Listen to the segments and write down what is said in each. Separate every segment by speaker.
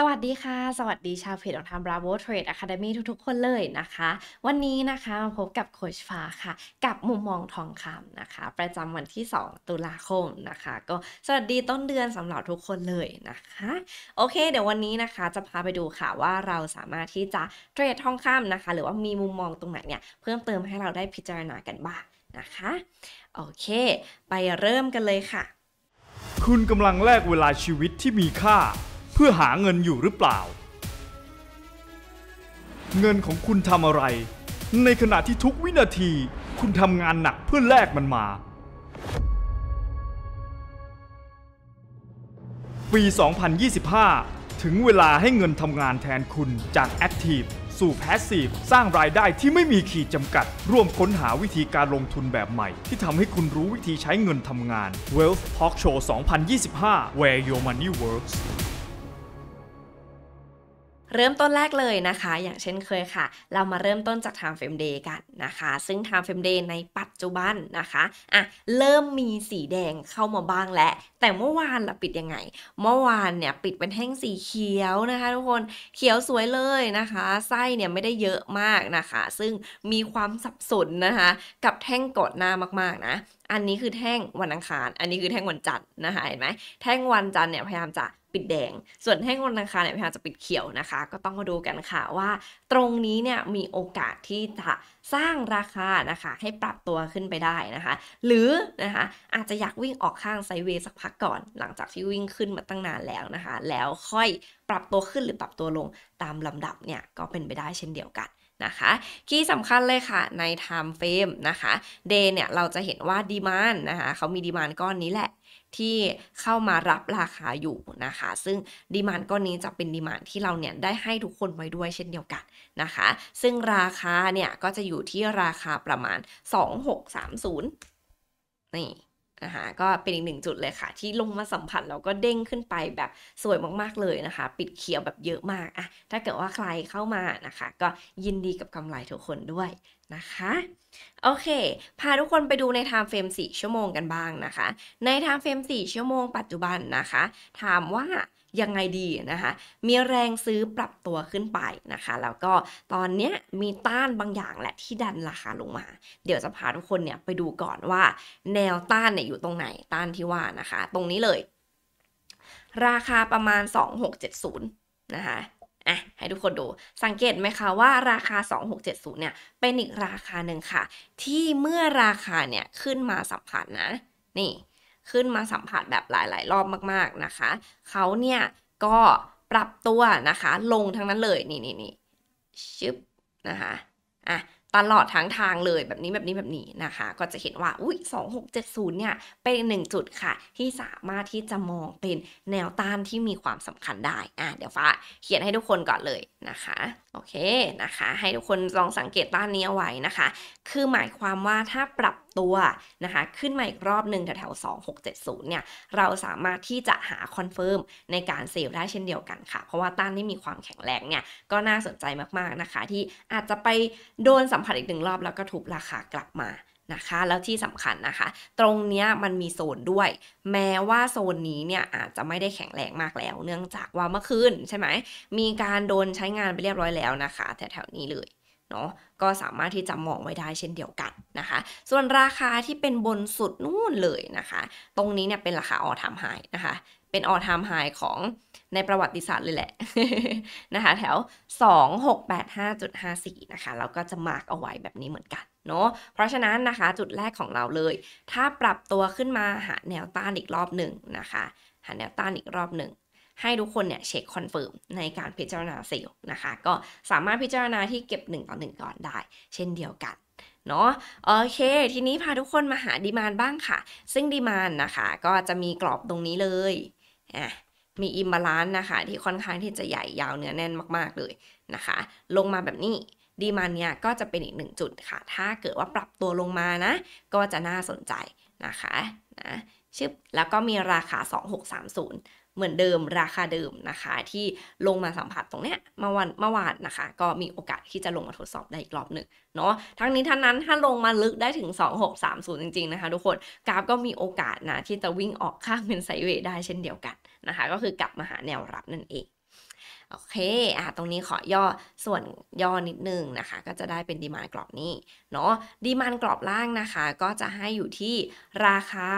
Speaker 1: สวัสดีค่ะสวัสดีชาวเพจของทาง Bravo Trade Academy ทุก ๆ คนเลยนะคะ วันนี้นะคะมาพบกับโคชฟ้าค่ะ กับมุมมองทองคำนะคะ ประจำวันที่ 2 ตุลาคมนะคะ ก็สวัสดีต้นเดือนสำหรับทุกคนเลยนะคะ โอเค เดี๋ยววันนี้นะคะจะพาไปดูค่ะว่าเราสามารถที่จะเทรดทองคำนะคะ หรือว่ามีมุมมองตรงไหนเนี่ยเพิ่มเติมให้เราได้พิจารณากันบ้างนะคะ โอเค ไปเริ่มกันเลยค่ะ
Speaker 2: คุณกำลังแลกเวลาชีวิตที่มีค่าเพื่อหาเงินอยู่หรือเปล่า เงินของคุณทำอะไร ในขณะที่ทุกวินาที คุณทำงานหนักเพื่อแลกมันมา ปี 2025 ถึงเวลาให้เงินทำงานแทนคุณจากแอคทีฟสู่แพสซีฟสร้างรายได้ที่ไม่มีขีดจำกัด ร่วมค้นหาวิธีการลงทุนแบบใหม่ ที่ทำให้คุณรู้วิธีใช้เงินทำงาน Wealth Talk Show 2025 Where Your Money Works
Speaker 1: เริ่มต้นแรกเลยนะคะ อย่างเช่นเคยค่ะ เรามาเริ่มต้นจาก Time Frame Day กันนะคะ ซึ่ง Time Frame Day ในปัจจุบันนะคะอ่ะเริ่มมีสีแดงเข้ามาบ้างแล้ว แต่เมื่อวานล่ะปิดยังไง เมื่อวานเนี่ยปิดเป็นแท่งสีเขียวนะคะ ทุกคน เขียวสวยเลยนะคะ ไส้เนี่ยไม่ได้เยอะมากนะคะ ซึ่งมีความสับสนนะคะ กับแท่งกดหน้ามากๆนะ อันนี้คือแท่งวันอังคาร อันนี้คือแท่งวันจันทร์นะคะ เห็นไหมแท่งวันจันทร์เนี่ยพยายามจะิดแดงส่วนแท่งธนาคารเนี่ยพยายามจะปิดเขียวนะคะ ก็ต้องมาดูกันค่ะว่าตรงนี้เนี่ยมีโอกาสที่จะสร้างราคานะคะ ให้ปรับตัวขึ้นไปได้นะคะ หรือนะคะอาจจะอยากวิ่งออกข้างไซเวย์สักพักก่อน หลังจากที่วิ่งขึ้นมาตั้งนานแล้วนะคะ แล้วค่อยปรับตัวขึ้นหรือปรับตัวลง ตามลำดับเนี่ยก็เป็นไปได้เช่นเดียวกันนะคะ คีย์สำคัญเลยค่ะใน time frame นะคะ day เนี่ย เราจะเห็นว่า demand นะคะเขามี demand ก้อนนี้แหละ ที่เข้ามารับราคาอยู่นะคะ ซึ่งดีมานก้อนนี้จะเป็นดีมานที่เราเนี่ย ได้ให้ทุกคนไว้ด้วยเช่นเดียวกันนะคะ ซึ่งราคาเนี่ย ก็จะอยู่ที่ราคาประมาณ 2630 นี่นะคะก็เป็นอีกหนึ่งจุดเลยค่ะที่ลงมาสัมผัสแล้วก็เด้งขึ้นไปแบบสวยมากๆเลยนะคะ ปิดเขียวแบบเยอะมากอะถ้าเกิดว่าใครเข้ามานะคะ ก็ยินดีกับกำไรทุกคนด้วยนะคะ โอเค พาทุกคนไปดูในไทม์เฟรม4ชั่วโมงกันบ้างนะคะ ในไทม์เฟรม4ชั่วโมงปัจจุบันนะคะ ถามว่ายังไงดีนะคะ มีแรงซื้อปรับตัวขึ้นไปนะคะ แล้วก็ตอนนี้มีต้านบางอย่างแหละที่ดันราคาลงมา เดี๋ยวจะพาทุกคนเนี่ยไปดูก่อนว่าแนวต้านเนี่ยอยู่ตรงไหนต้านที่ว่านะคะ ตรงนี้เลย ราคาประมาณ 2670นะคะอ่ะให้ทุกคนดู สังเกตไหมคะว่าราคา 2670เนี่ยเป็นอีกราคาหนึ่งค่ะ ที่เมื่อราคาเนี่ยขึ้นมาสัมผัสนะ นี่ขึ้นมาสัมผัสแบบหลาย ๆ รอบมากๆ นะคะ เขาเนี่ยก็ปรับตัวนะคะ ลงทั้งนั้นเลยนี่นี่นี่ชึบนะคะ อ่ะ ตลอดทั้งทางเลยแบบนี้แบบนี้แบบนี้นะคะ ก็จะเห็นว่า อุ้ย2670 เนี่ยเป็นหนึ่งจุดค่ะ ที่สามารถที่จะมองเป็นแนวต้านที่มีความสำคัญได้ อ่ะ เดี๋ยวฟ้า เขียนให้ทุกคนก่อนเลยนะคะโอเค นะคะ ให้ทุกคนลองสังเกตด้านนี้เอาไว้นะคะ คือหมายความว่าถ้าปรับตัวนะคะ ขึ้นมาอีกรอบหนึ่งแถวๆ2670 เนี่ย เราสามารถที่จะหาคอนเฟิร์มในการเซลได้เช่นเดียวกันค่ะ เพราะว่าต้านที่มีความแข็งแรงเนี่ย ก็น่าสนใจมากๆนะคะ ที่อาจจะไปโดนสัมผัสอีกหนึ่งรอบแล้วก็ถูกราคากลับมานะคะแล้วที่สำคัญนะคะ ตรงเนี้ยมันมีโซนด้วย แม้ว่าโซนนี้เนี่ยอาจจะไม่ได้แข็งแรงมากแล้ว เนื่องจากว่าเมื่อคืนใช่ไหมมีการโดนใช้งานไปเรียบร้อยแล้วนะคะแถวๆนี้เลยเนาะก็สามารถที่จะมองไว้ได้เช่นเดียวกันนะคะ ส่วนราคาที่เป็นบนสุดนู่นเลยนะคะ ตรงนี้เนี่ยเป็นราคาออทามไฮนะคะเป็นออทามไฮของในประวัติศาสตร์เลยแหละนะคะแถว2685.54นะคะเราก็จะมาร์กเอาไว้แบบนี้เหมือนกันเนาะเพราะฉะนั้นนะคะ จุดแรกของเราเลย ถ้าปรับตัวขึ้นมาหาแนวต้านอีกรอบหนึ่งนะคะ หาแนวต้านอีกรอบหนึ่ง ให้ทุกคนเนี่ยเช็คคอนเฟิร์มในการพิจารณาเซลล์นะคะ ก็สามารถพิจารณาที่เก็บ 1 ต่อ 1 ก่อนได้ เช่นเดียวกันเนาะโอเค ทีนี้พาทุกคนมาหาดีมานบ้างค่ะ ซึ่งดีมานนะคะ ก็จะมีกรอบตรงนี้เลย่ะ มี อิมบาลานซ์นะคะ ที่ค่อนข้างที่จะใหญ่ ยาวเนื้อแน่นมากๆเลยนะคะ ลงมาแบบนี้ดีมันเนี่ยก็จะเป็นอีกหนึ่งจุด ค่ะ ถ้าเกิดว่าปรับตัวลงมา นะ ก็จะน่าสนใจนะคะ นะ ชึบ แล้วก็มีราคา 2630เหมือนเดิมราคาเดิมนะคะที่ลงมาสัมผัสตรงเนี้ยเมื่อวันเมื่อวานนะคะ ก็มีโอกาสที่จะลงมาทดสอบได้อีกรอบหนึ่งเนาะทั้งนี้ทั้งนั้นถ้าลงมาลึกได้ถึง 2630 จริง ๆ นะคะ ทุกคนกราฟก็มีโอกาสนะที่จะวิ่งออกข้างเป็นไซเวดได้เช่นเดียวกันนะคะ ก็คือกลับมาหาแนวรับนั่นเองโอเคอ่ะตรงนี้ขอย่อส่วนย่อนิดนึงนะคะ ก็จะได้เป็นดีมานกรอบนี้เนาะ ดีมานกรอบล่างนะคะ ก็จะให้อยู่ที่ราคา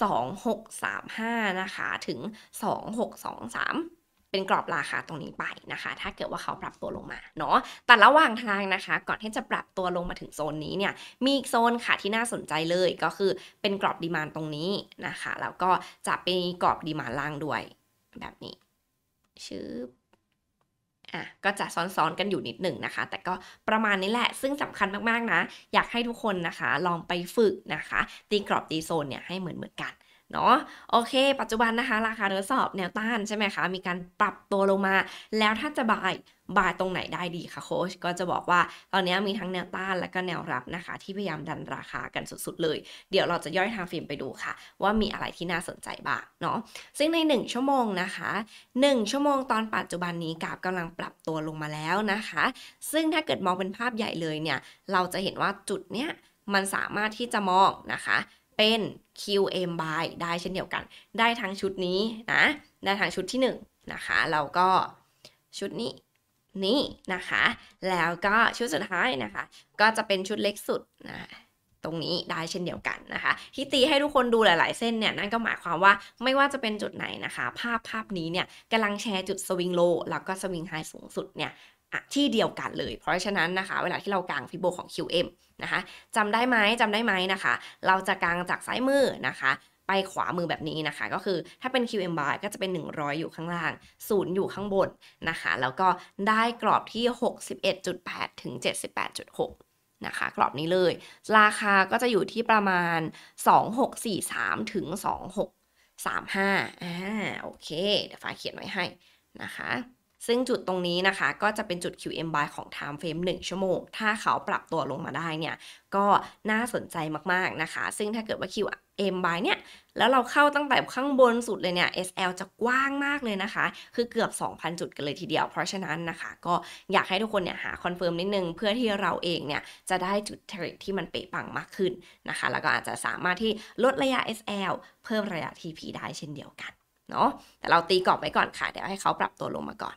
Speaker 1: 2635นะคะ ถึง 2623 เป็นกรอบราคาตรงนี้ไปนะคะ ถ้าเกิดว่าเขาปรับตัวลงมา เนาะ แต่ระหว่างทางนะคะ ก่อนที่จะปรับตัวลงมาถึงโซนนี้เนี่ย มีอีกโซนค่ะที่น่าสนใจเลย ก็คือเป็นกรอบดีมานตรงนี้นะคะ แล้วก็จะเป็นกรอบดีมานล่างด้วยแบบนี้ชื่อ่ะก็จะซ้อนๆกันอยู่นิดหนึ่งนะคะ แต่ก็ประมาณนี้แหละ ซึ่งสำคัญมากๆนะ อยากให้ทุกคนนะคะลองไปฝึกนะคะ ตีกรอบตีโซนเนี่ยให้เหมือนเหมือนกันเนาะโอเค ปัจจุบันนะคะราคาทดสอบแนวต้าน ใช่ไหมคะ มีการปรับตัวลงมา แล้วถ้าจะบายบายตรงไหนได้ดีคะโค้ช ก็จะบอกว่า ตอนนี้มีทั้งแนวต้านและก็แนวรับนะคะ ที่พยายามดันราคากันสุดๆ เลย เดี๋ยวเราจะย่อยทางฟิล์มไปดูค่ะ ว่ามีอะไรที่น่าสนใจบ้าง เนาะซึ่งใน 1 ชั่วโมงนะคะ 1 ชั่วโมงตอนปัจจุบันนี้กราฟกำลังปรับตัวลงมาแล้วนะคะ ซึ่งถ้าเกิดมองเป็นภาพใหญ่เลยเนี่ย เราจะเห็นว่าจุดเนี้ยมันสามารถที่จะมองนะคะเป็น QM by ได้เช่นเดียวกัน ได้ทั้งชุดนี้นะ ได้ทั้งชุดที่1นะคะแล้วก็ชุดนี้นี่นะคะ แล้วก็ชุดสุดท้ายนะคะ ก็จะเป็นชุดเล็กสุดนะ ตรงนี้ได้เช่นเดียวกันนะคะ ที่ตีให้ทุกคนดูหลายๆเส้นเนี่ยนั่นก็หมายความว่าไม่ว่าจะเป็นจุดไหนนะคะ ภาพภาพนี้เนี่ยกำลังแชร์จุดสวิงโลแล้วก็สวิงไฮสูงสุดเนี่ยที่เดียวกันเลย เพราะฉะนั้นนะคะ เวลาที่เรากางฟิโบของ QM นะคะจำได้ไหมจำได้ไหมนะคะ เราจะกางจากซ้ายมือนะคะ ไปขวามือแบบนี้นะคะ ก็คือถ้าเป็น QM bar ก็จะเป็น 100 อยู่ข้างล่าง 0 อยู่ข้างบนนะคะ แล้วก็ได้กรอบที่ 61.8ถึง78.6นะคะ กรอบนี้เลย ราคาก็จะอยู่ที่ประมาณ 2643 ถึง 2635อ่าโอเคเดี๋ยวฟ้าเขียนไว้ให้นะคะซึ่งจุดตรงนี้นะคะก็จะเป็นจุด QM buy ของ time frame 1 ชั่วโมง ถ้าเขาปรับตัวลงมาได้เนี่ย ก็น่าสนใจมากๆ นะคะ ซึ่งถ้าเกิดว่า QM buy เนี่ย แล้วเราเข้าตั้งแต่ข้างบนสุดเลยเนี่ย SL จะกว้างมากเลยนะคะ คือเกือบ 2,000 จุดกันเลยทีเดียว เพราะฉะนั้นนะคะ ก็อยากให้ทุกคนเนี่ย หาคอนเฟิร์มนิดนึง เพื่อที่เราเองเนี่ย จะได้จุดเทรดที่มันเป๊ะปังมากขึ้นนะคะ แล้วก็อาจจะสามารถที่ลดระยะ SL เพิ่มระยะ TP ได้เช่นเดียวกัน เนาะแต่เราตีกรอบไว้ก่อนค่ะ เดี๋ยวให้เขาปรับตัวลงมาก่อน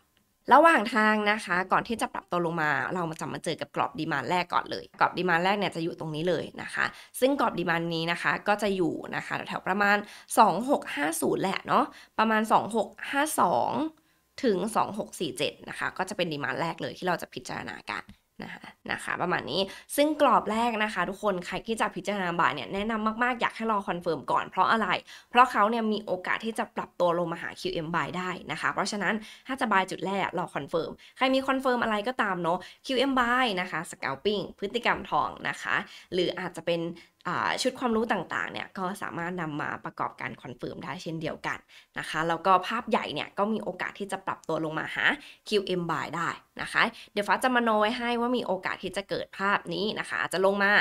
Speaker 1: ระหว่างทางนะคะก่อนที่จะปรับตัวลงมาเรามาจะมาเจอกับกรอบดีมานแรกก่อนเลยกรอบดีมานแรกเนี่ยจะอยู่ตรงนี้เลยนะคะ ซึ่งกรอบดีมานนี้นะคะก็จะอยู่นะคะแถวประมาณ 2650 แหละเนาะประมาณ 2652 ถึง 2647นะคะก็จะเป็นดีมานแรกเลยที่เราจะพิจารณากันนะคะนะคะ ประมาณนี้ซึ่งกรอบแรกนะคะทุกคนใครที่จะพิจารณาบาทเนี่ย แนะนำมากๆ อยากให้รอคอนเฟิร์มก่อนเพราะอะไร เพราะเขาเนี่ยมีโอกาสที่จะปรับตัวลงมาหา QM buy ได้นะคะ เพราะฉะนั้นถ้าจะบายจุดแรกรอคอนเฟิร์มใครมีคอนเฟิร์มอะไรก็ตามเนาะ QM buy นะคะ scalping พฤติกรรมทองนะคะ หรืออาจจะเป็นชุดความรู้ต่างๆ เนี่ยก็สามารถนำมาประกอบการคอนเฟิร์มได้เช่นเดียวกันนะคะแล้วก็ภาพใหญ่เนี่ยก็มีโอกาสที่จะปรับตัวลงมาหา QM buy ได้นะคะ เดี๋ยวฟ้าจะมาโนไว้ให้ว่ามีโอกาสที่จะเกิดภาพนี้นะคะอาจจะลงมา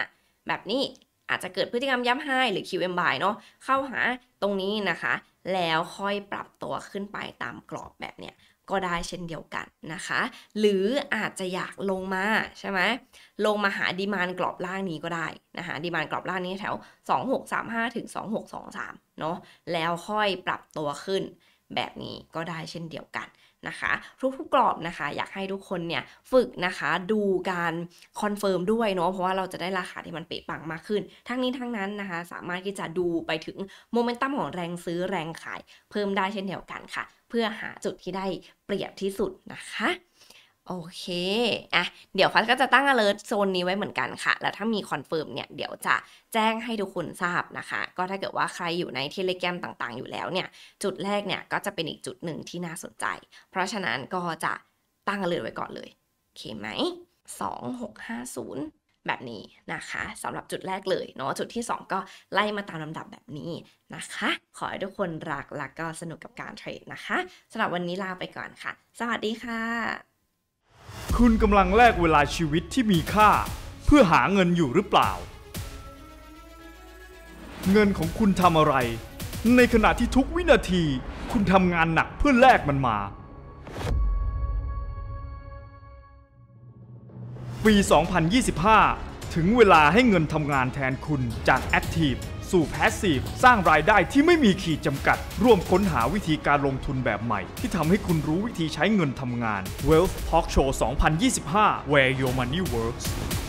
Speaker 1: แบบนี้อาจจะเกิดพฤติกรรมย้ำให้หรือ QM buy เนาะเข้าหาตรงนี้นะคะ แล้วค่อยปรับตัวขึ้นไปตามกรอบแบบเนี้ยก็ได้เช่นเดียวกันนะคะ หรืออาจจะอยากลงมาใช่ไหม ลงมาหาดีมานกรอบล่างนี้ก็ได้นะคะดีมานกรอบล่างนี้แถว 2635ถึง2623 เนาะแล้วค่อยปรับตัวขึ้นแบบนี้ก็ได้เช่นเดียวกันนะคะทุกๆกรอบนะคะ อยากให้ทุกคนเนี่ยฝึกนะคะดูการคอนเฟิร์มด้วยเนาะเพราะว่าเราจะได้ราคาที่มันเป๊ะปังมากขึ้น ทั้งนี้ทั้งนั้นนะคะสามารถที่จะดูไปถึงโมเมนตัมของแรงซื้อแรงขายเพิ่มได้เช่นเดียวกันค่ะ เพื่อหาจุดที่ได้เปรียบที่สุดนะคะโอเค อ่ะ เดี๋ยวฟัสก็จะตั้ง alert โซนนี้ไว้เหมือนกันค่ะ แล้วถ้ามีคอนเฟิร์มเนี่ย เดี๋ยวจะแจ้งให้ทุกคนทราบนะคะ ก็ถ้าเกิดว่าใครอยู่ในเทเลแกรมต่างๆ อยู่แล้วเนี่ย จุดแรกเนี่ย ก็จะเป็นอีกจุดหนึ่งที่น่าสนใจ เพราะฉะนั้นก็จะตั้ง alert ไว้ก่อนเลย โอเคไหม2650 แบบนี้นะคะ สำหรับจุดแรกเลยเนาะ จุดที่ 2 ก็ไล่มาตามลำดับแบบนี้นะคะ ขอให้ทุกคนรักและก็สนุกกับการเทรดนะคะสำหรับวันนี้ลาไปก่อนค่ะ สวัสดีค่ะ
Speaker 2: คุณกำลังแลกเวลาชีวิตที่มีค่าเพื่อหาเงินอยู่หรือเปล่า เงินของคุณทำอะไรในขณะที่ทุกวินาทีคุณทำงานหนักเพื่อแลกมันมา ปี 2025 ถึงเวลาให้เงินทำงานแทนคุณจาก Active สู่แพสซีฟสร้างรายได้ที่ไม่มีขีดจำกัด ร่วมค้นหาวิธีการลงทุนแบบใหม่ ที่ทำให้คุณรู้วิธีใช้เงินทำงาน Wealth Talk Show 2025 Where Your Money Works